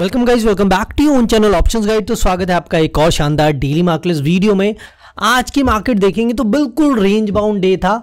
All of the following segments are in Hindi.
welcome guys welcome back to own channel options guide तो स्वागत है आपका एक और शानदार डेली मार्केट वीडियो में आज की मार्केट देखेंगे तो बिल्कुल रेंज बाउंड डे था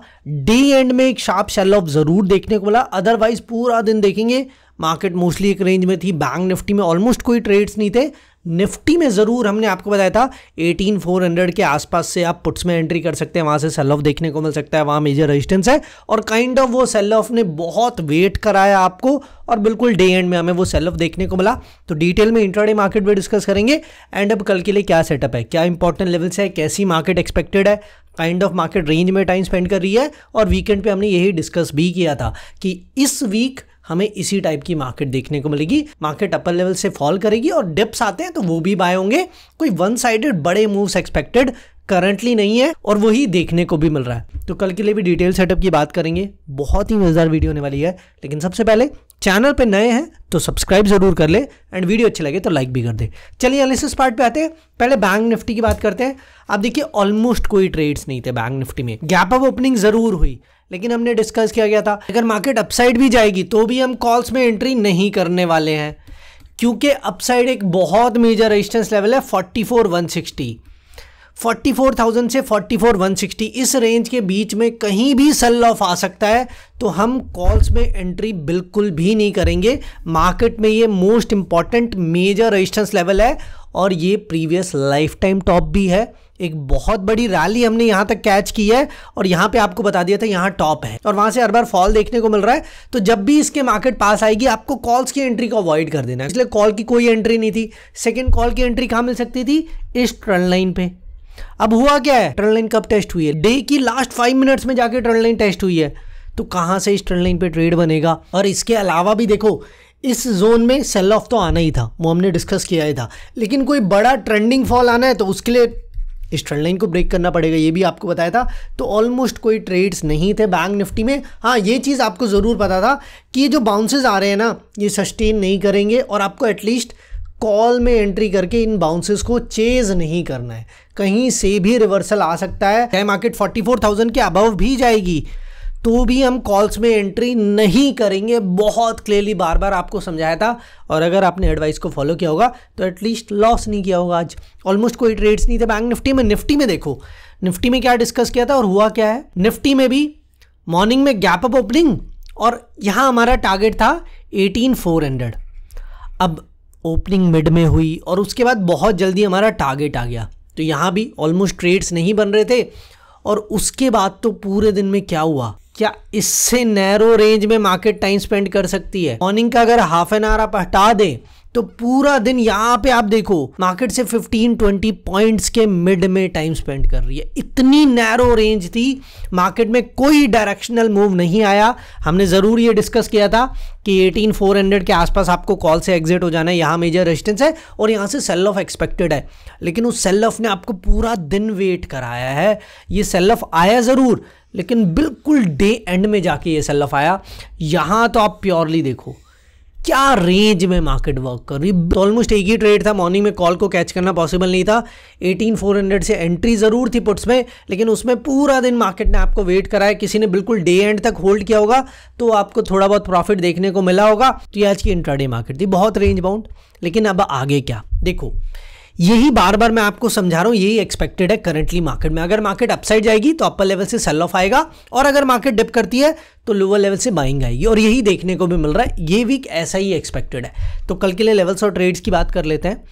डे एंड में एक शार्प शेल ऑफ जरूर देखने को मिला अदरवाइज पूरा दिन देखेंगे मार्केट मोस्टली एक रेंज में थी बैंक निफ्टी में ऑलमोस्ट कोई ट्रेड्स नहीं थे निफ्टी में ज़रूर हमने आपको बताया था 18400 के आसपास से आप पुट्स में एंट्री कर सकते हैं वहाँ से सेल ऑफ देखने को मिल सकता है वहाँ मेजर रेजिस्टेंस है और काइंड ऑफ वो सेल ऑफ ने बहुत वेट कराया आपको और बिल्कुल डे एंड में हमें वो सेल ऑफ देखने को मिला तो डिटेल में इंट्राडे मार्केट भी डिस्कस करेंगे एंड अब कल के लिए क्या सेटअप है क्या इंपॉर्टेंट लेवल्स है कैसी मार्केट एक्सपेक्टेड है काइंड ऑफ मार्केट रेंज में टाइम स्पेंड कर रही है और वीकेंड पर हमने यही डिस्कस भी किया था कि इस वीक हमें इसी टाइप की मार्केट देखने को मिलेगी मार्केट अपर लेवल से फॉल करेगी और डिप्स आते हैं तो वो भी बाय होंगे कोई वन साइडेड बड़े मूव्स एक्सपेक्टेड करंटली नहीं है और वही देखने को भी मिल रहा है तो कल के लिए भी डिटेल सेटअप की बात करेंगे बहुत ही मज़ेदार वीडियो होने वाली है लेकिन सबसे पहले चैनल पे नए हैं तो सब्सक्राइब जरूर कर ले एंड वीडियो अच्छी लगे तो लाइक भी कर दे चलिए एनालिसिस पार्ट पे आते हैं पहले बैंक निफ्टी की बात करते हैं आप देखिए ऑलमोस्ट कोई ट्रेड्स नहीं थे बैंक निफ्टी में गैप अप ओपनिंग जरूर हुई लेकिन हमने डिस्कस किया गया था अगर मार्केट अपसाइड भी जाएगी तो भी हम कॉल्स में एंट्री नहीं करने वाले हैं क्योंकि अपसाइड एक बहुत मेजर रेजिस्टेंस लेवल है फोर्टी फोर वन सिक्सटी 44,000 से 44,160 इस रेंज के बीच में कहीं भी सेल ऑफ आ सकता है तो हम कॉल्स में एंट्री बिल्कुल भी नहीं करेंगे मार्केट में ये most important major resistance level है और ये प्रीवियस लाइफ टाइम टॉप भी है एक बहुत बड़ी रैली हमने यहाँ तक कैच की है और यहाँ पे आपको बता दिया था यहाँ टॉप है और वहाँ से हर बार फॉल देखने को मिल रहा है तो जब भी इसके मार्केट पास आएगी आपको कॉल्स की एंट्री को अवॉइड कर देना है इसलिए कॉल की कोई एंट्री नहीं थी सेकेंड कॉल की एंट्री कहाँ मिल सकती थी इस ट्रेंड लाइन पे अब हुआ क्या है टर्न लाइन कब टेस्ट हुई है डे की लास्ट फाइव मिनट्स में जाके टर्न लाइन टेस्ट हुई है तो कहाँ से इस टर्न लाइन पे ट्रेड बनेगा और इसके अलावा भी देखो इस जोन में सेल ऑफ तो आना ही था वो हमने डिस्कस किया ही था लेकिन कोई बड़ा ट्रेंडिंग फॉल आना है तो उसके लिए इस ट्रेंड लाइन को ब्रेक करना पड़ेगा ये भी आपको बताया था तो ऑलमोस्ट कोई ट्रेड्स नहीं थे बैंक निफ्टी में हाँ ये चीज़ आपको ज़रूर पता था कि ये जो बाउंसेज आ रहे हैं ना ये सस्टेन नहीं करेंगे और आपको एटलीस्ट कॉल में एंट्री करके इन बाउंसेस को चेज नहीं करना है कहीं से भी रिवर्सल आ सकता है चाहे मार्केट 44,000 के अबव भी जाएगी तो भी हम कॉल्स में एंट्री नहीं करेंगे बहुत क्लियरली बार बार आपको समझाया था और अगर आपने एडवाइस को फॉलो किया होगा तो एटलीस्ट लॉस नहीं किया होगा आज ऑलमोस्ट कोई ट्रेड्स नहीं थे बैंक निफ्टी में निफ्टी में देखो निफ्टी में क्या डिस्कस किया था और हुआ क्या है निफ्टी में भी मॉर्निंग में गैप अप ओपनिंग और यहाँ हमारा टारगेट था एटीन फोर हंड्रेड अब ओपनिंग मिड में हुई और उसके बाद बहुत जल्दी हमारा टारगेट आ गया तो यहाँ भी ऑलमोस्ट ट्रेड्स नहीं बन रहे थे और उसके बाद तो पूरे दिन में क्या हुआ क्या इससे नैरो रेंज में मार्केट टाइम स्पेंड कर सकती है मॉर्निंग का अगर हाफ एन आवर आप हटा दें तो पूरा दिन यहाँ पे आप देखो मार्केट से 15-20 पॉइंट्स के मिड में टाइम स्पेंड कर रही है इतनी नैरो रेंज थी मार्केट में कोई डायरेक्शनल मूव नहीं आया हमने ज़रूर ये डिस्कस किया था कि 18400 के आसपास आपको कॉल से एग्जिट हो जाना है यहाँ मेजर रेजिस्टेंस है और यहाँ से सेल ऑफ एक्सपेक्टेड है लेकिन उस सेल ऑफ ने आपको पूरा दिन वेट कराया है ये सेल ऑफ आया ज़रूर लेकिन बिल्कुल डे एंड में जाके ये सेल ऑफ आया यहाँ तो आप प्योरली देखो क्या रेंज में मार्केट वर्क कर रही ऑलमोस्ट एक ही ट्रेड था मॉर्निंग में कॉल को कैच करना पॉसिबल नहीं था 18400 से एंट्री ज़रूर थी पुट्स में लेकिन उसमें पूरा दिन मार्केट ने आपको वेट कराया किसी ने बिल्कुल डे एंड तक होल्ड किया होगा तो आपको थोड़ा बहुत प्रॉफिट देखने को मिला होगा तो ये आज की इंट्राडे मार्केट थी बहुत रेंज बाउंड लेकिन अब आगे क्या देखो यही बार बार मैं आपको समझा रहा हूँ यही एक्सपेक्टेड है करंटली मार्केट में अगर मार्केट अपसाइड जाएगी तो अपर लेवल से सेल ऑफ आएगा और अगर मार्केट डिप करती है तो लोअर लेवल से बाइंग आएगी और यही देखने को भी मिल रहा है ये वीक ऐसा ही एक्सपेक्टेड है तो कल के लिए लेवल्स और ट्रेड्स की बात कर लेते हैं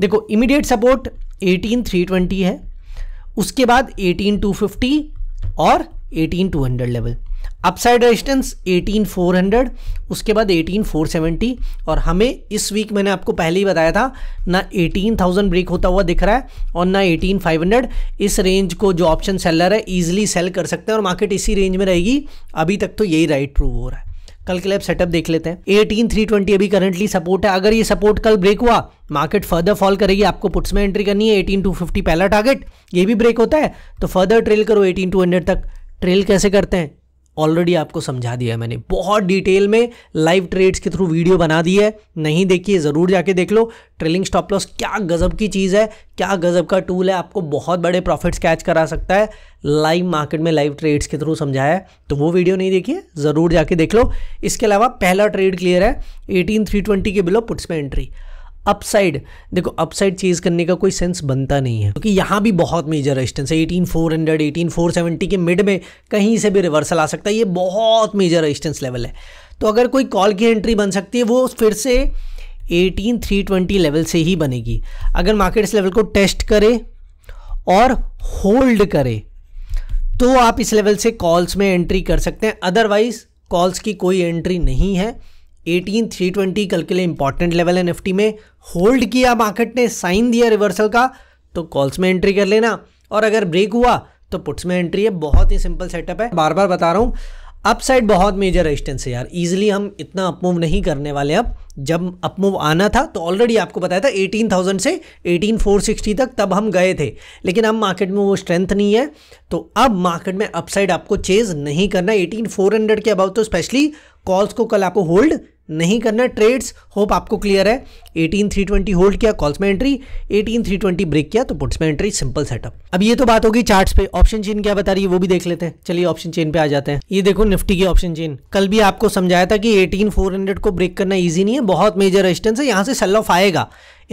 देखो immediate support eighteen three twenty है उसके बाद एटीन टू फिफ्टी और eighteen two hundred level upside resistance 18400 उसके बाद 18470 और हमें इस वीक मैंने आपको पहले ही बताया था ना 18000 ब्रेक होता हुआ दिख रहा है और ना 18500 इस रेंज को जो ऑप्शन सेलर है ईजिली सेल कर सकते हैं और मार्केट इसी रेंज में रहेगी अभी तक तो यही राइट प्रूव हो रहा है कल के लिए सेटअप देख लेते हैं 18320 अभी करंटली सपोर्ट है अगर ये सपोर्ट कल ब्रेक हुआ मार्केट फर्दर फॉल करेगी आपको पुट्स में एंट्री करनी है 18250 पहला टारगेट ये भी ब्रेक होता है तो फर्दर ट्रेल करो 18200 तक ट्रेल कैसे करते हैं ऑलरेडी आपको समझा दिया है मैंने बहुत डिटेल में लाइव ट्रेड्स के थ्रू वीडियो बना दी है नहीं देखिए ज़रूर जाके देख लो ट्रेलिंग स्टॉप लॉस क्या गज़ब की चीज़ है क्या गज़ब का टूल है आपको बहुत बड़े प्रॉफिट्स कैच करा सकता है लाइव मार्केट में लाइव ट्रेड्स के थ्रू समझाया है तो वो वीडियो नहीं देखिए ज़रूर जाके देख लो इसके अलावा पहला ट्रेड क्लियर है एटीन थ्री ट्वेंटी के बिलो पुट्स में एंट्री अपसाइड देखो अपसाइड चेज करने का कोई सेंस बनता नहीं है क्योंकि तो यहाँ भी बहुत मेजर रेजिस्टेंस है eighteen four hundred eighteen four seventy के मिड में कहीं से भी रिवर्सल आ सकता है ये बहुत मेजर रेजिस्टेंस लेवल है तो अगर कोई कॉल की एंट्री बन सकती है वो फिर से एटीन थ्री ट्वेंटी लेवल से ही बनेगी अगर मार्केट इस लेवल को टेस्ट करे और होल्ड करे तो आप इस लेवल से कॉल्स में एंट्री कर सकते हैं अदरवाइज कॉल्स की कोई एंट्री नहीं है एटीन थ्री ट्वेंटी कल के लिए इंपॉर्टेंट लेवल है निफ्टी में होल्ड किया मार्केट ने साइन दिया रिवर्सल का तो कॉल्स में एंट्री कर लेना और अगर ब्रेक हुआ तो पुट्स में एंट्री है बहुत ही सिंपल सेटअप है बार बार बता रहा हूँ अपसाइड बहुत मेजर रेजिस्टेंस है यार इजीली हम इतना अपमूव नहीं करने वाले अब जब अपमूव आना था तो ऑलरेडी आपको बताया था एटीन थाउजेंड से एटीन फोर सिक्सटी तक तब हम गए थे लेकिन अब मार्केट में वो स्ट्रेंथ नहीं है तो अब मार्केट में अपसाइड आपको चेज नहीं करना एटीन फोर हंड्रेड के अबाउट तो स्पेशली कॉल्स को कल आपको होल्ड नहीं करना ट्रेड्स होप आपको क्लियर है 18320 होल्ड किया कॉल्स में एंट्री 18320 ब्रेक किया तो पुट्स में एंट्री सिंपल सेटअप अब ये तो बात होगी चार्ट्स पे ऑप्शन चेन क्या बता रही है वो भी देख लेते हैं चलिए ऑप्शन चेन पे आ जाते हैं ये देखो निफ्टी की ऑप्शन चेन कल भी आपको समझाया था कि 18400 को ब्रेक करना ईजी नहीं है बहुत मेजर रेजिस्टेंस है यहाँ से सेल ऑफ आएगा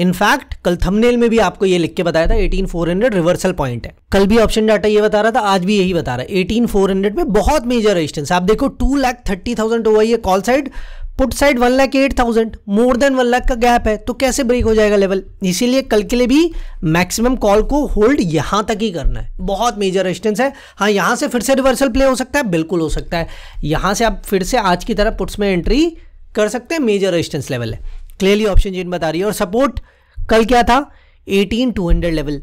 इनफैक्ट कल थंबनेल में भी आपको ये लिख के बताया था 18400 रिवर्सल पॉइंट है कल भी ऑप्शन डाटा ये बता रहा था आज भी यही बता रहा है हंड्रेड में बहुत मेजर रेजिस्टेंस आप देखो टू लैख थर्टी थाउजेंड हुआ है call side put side one lakh eight thousand more than one lakh का गैप है तो कैसे ब्रेक हो जाएगा लेवल इसीलिए कल के लिए भी मैक्सिमम कॉल को होल्ड यहां तक ही करना है बहुत मेजर रेजिस्टेंस है हाँ यहां से फिर से रिवर्सल प्ले हो सकता है बिल्कुल हो सकता है यहां से आप फिर से आज की तरह पुट्स में एंट्री कर सकते हैं मेजर रेजिस्टेंस लेवल है क्लियरली ऑप्शन जी बता रही है और सपोर्ट कल क्या था एटीन टू हंड्रेड लेवल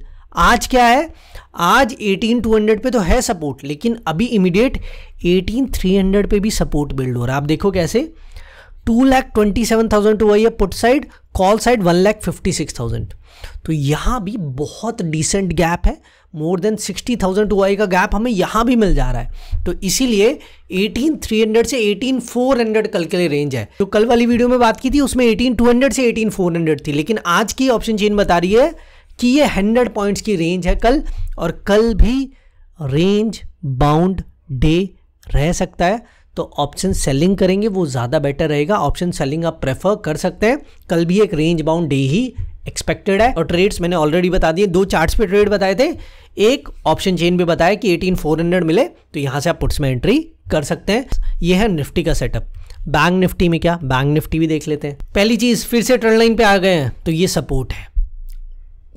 आज क्या है आज एटीन टू हंड्रेड पे तो है सपोर्ट लेकिन अभी इमीडिएट हंड्रेड पे भी सपोर्ट बिल्ड हो रहा है आप देखो कैसे two lakh twenty seven thousand to वही है put side call side one lakh fifty six thousand तो यहाँ भी बहुत डिसेंट गैप है मोर देन सिक्सटी थाउजेंड टू आई का गैप हमें यहाँ भी मिल जा रहा है तो इसीलिए एटीन थ्री हंड्रेड से एटीन फोर हंड्रेड कल के लिए रेंज है जो कल वाली वीडियो में बात की थी उसमें एटीन टू हंड्रेड से एटीन फोर हंड्रेड थी लेकिन आज की ऑप्शन चेन बता रही है कि ये हंड्रेड पॉइंट्स की रेंज है कल और कल भी रेंज बाउंड डे रह सकता है तो ऑप्शन सेलिंग करेंगे वो ज़्यादा बेटर रहेगा ऑप्शन सेलिंग आप प्रेफर कर सकते हैं कल भी एक रेंज बाउंड डे ही एक्सपेक्टेड है और ट्रेड्स मैंने ऑलरेडी बता दिए दो चार्ट्स पे ट्रेड बताए थे एक ऑप्शन चेन भी बताया कि 18400 मिले तो यहाँ से आप पुट्स में एंट्री कर सकते हैं यह है निफ्टी का सेटअप बैंक निफ्टी में क्या बैंक निफ्टी भी देख लेते हैं पहली चीज़ फिर से ट्रेंड लाइन पर आ गए हैं तो ये सपोर्ट है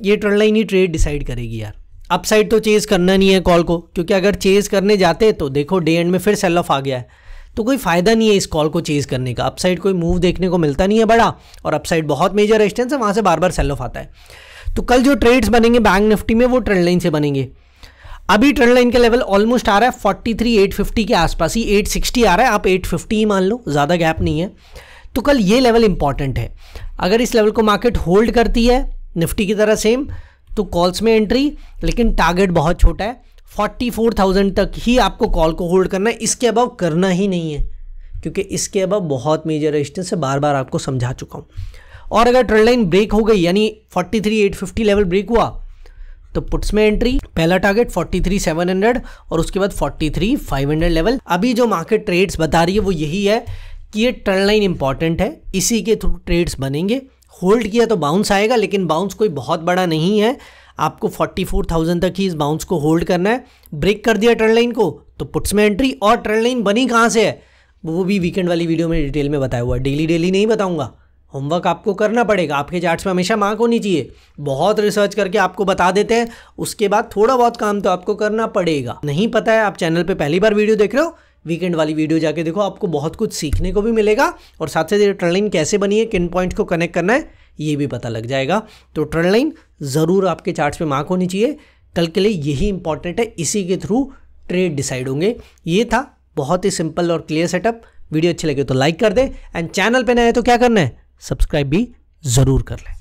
ये ट्रेंड लाइन ही ट्रेड डिसाइड करेगी यार अपसाइड तो चेज करना नहीं है कॉल को क्योंकि अगर चेज करने जाते तो देखो डे एंड में फिर सेल ऑफ आ गया है तो कोई फ़ायदा नहीं है इस कॉल को चेज़ करने का अपसाइड कोई मूव देखने को मिलता नहीं है बड़ा और अपसाइड बहुत मेजर रेजिस्टेंस है वहाँ से बार बार सेल ऑफ आता है तो कल जो ट्रेड्स बनेंगे बैंक निफ्टी में वो ट्रेंड लाइन से बनेंगे अभी ट्रेंड लाइन का लेवल ऑलमोस्ट आ रहा है फोर्टी थ्री एट फिफ्टी के आसपास ही एट सिक्सटी आ रहा है आप एट फिफ्टी ही मान लो ज़्यादा गैप नहीं है तो कल ये लेवल इंपॉर्टेंट है अगर इस लेवल को मार्केट होल्ड करती है निफ्टी की तरह सेम तो कॉल्स में एंट्री लेकिन टारगेट बहुत छोटा है फोर्टी फोर थाउजेंड तक ही आपको कॉल को होल्ड करना है इसके अबव करना ही नहीं है क्योंकि इसके अबव बहुत मेजर रेजिस्टेंस है बार बार आपको समझा चुका हूँ और अगर ट्रेड लाइन ब्रेक हो गई यानी forty three eight fifty level break हुआ तो पुट्स में एंट्री पहला टारगेट 43,700 और उसके बाद 43,500 लेवल अभी जो मार्केट ट्रेड्स बता रही है वो यही है कि ये ट्रेड लाइन इंपॉर्टेंट है इसी के थ्रू ट्रेड्स बनेंगे होल्ड किया तो बाउंस आएगा लेकिन बाउंस कोई बहुत बड़ा नहीं है आपको 44,000 तक ही इस बाउंस को होल्ड करना है ब्रेक कर दिया ट्रेंड लाइन को तो पुट्स में एंट्री और ट्रेंड लाइन बनी कहाँ से है वो भी वीकेंड वाली वीडियो में डिटेल में बताया हुआ है डेली डेली नहीं बताऊँगा होमवर्क आपको करना पड़ेगा आपके चार्ट्स में हमेशा मार्क होनी चाहिए बहुत रिसर्च करके आपको बता देते हैं उसके बाद थोड़ा बहुत काम तो आपको करना पड़ेगा नहीं पता है आप चैनल पर पहली बार वीडियो देख रहे हो वीकेंड वाली वीडियो जाके देखो आपको बहुत कुछ सीखने को भी मिलेगा और साथ साथ ये ट्रेंड लाइन कैसे बनी है किन पॉइंट को कनेक्ट करना है ये भी पता लग जाएगा तो ट्रेंड लाइन ज़रूर आपके चार्ट्स पे मार्क होनी चाहिए कल के लिए यही इंपॉर्टेंट है इसी के थ्रू ट्रेड डिसाइड होंगे ये था बहुत ही सिंपल और क्लियर सेटअप वीडियो अच्छी लगे तो लाइक कर दें एंड चैनल पर नए तो क्या करना है सब्सक्राइब भी ज़रूर कर लें